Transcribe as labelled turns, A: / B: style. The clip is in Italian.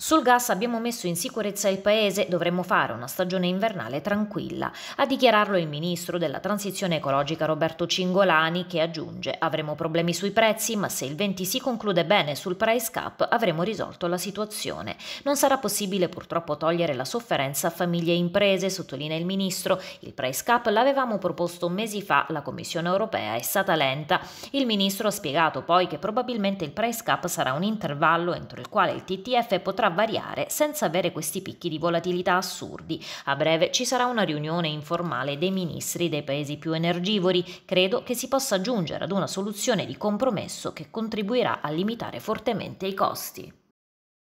A: Sul gas abbiamo messo in sicurezza il paese, dovremmo fare una stagione invernale tranquilla, a dichiararlo il ministro della transizione ecologica Roberto Cingolani che aggiunge avremo problemi sui prezzi ma se il 20 si conclude bene sul price cap avremo risolto la situazione. Non sarà possibile purtroppo togliere la sofferenza a famiglie e imprese, sottolinea il ministro. Il price cap l'avevamo proposto mesi fa, la Commissione europea è stata lenta. Il ministro ha spiegato poi che probabilmente il price cap sarà un intervallo entro il quale il TTF potrà potrà variare senza avere questi picchi di volatilità assurdi. A breve ci sarà una riunione informale dei ministri dei paesi più energivori. Credo che si possa giungere ad una soluzione di compromesso che contribuirà a limitare fortemente i costi.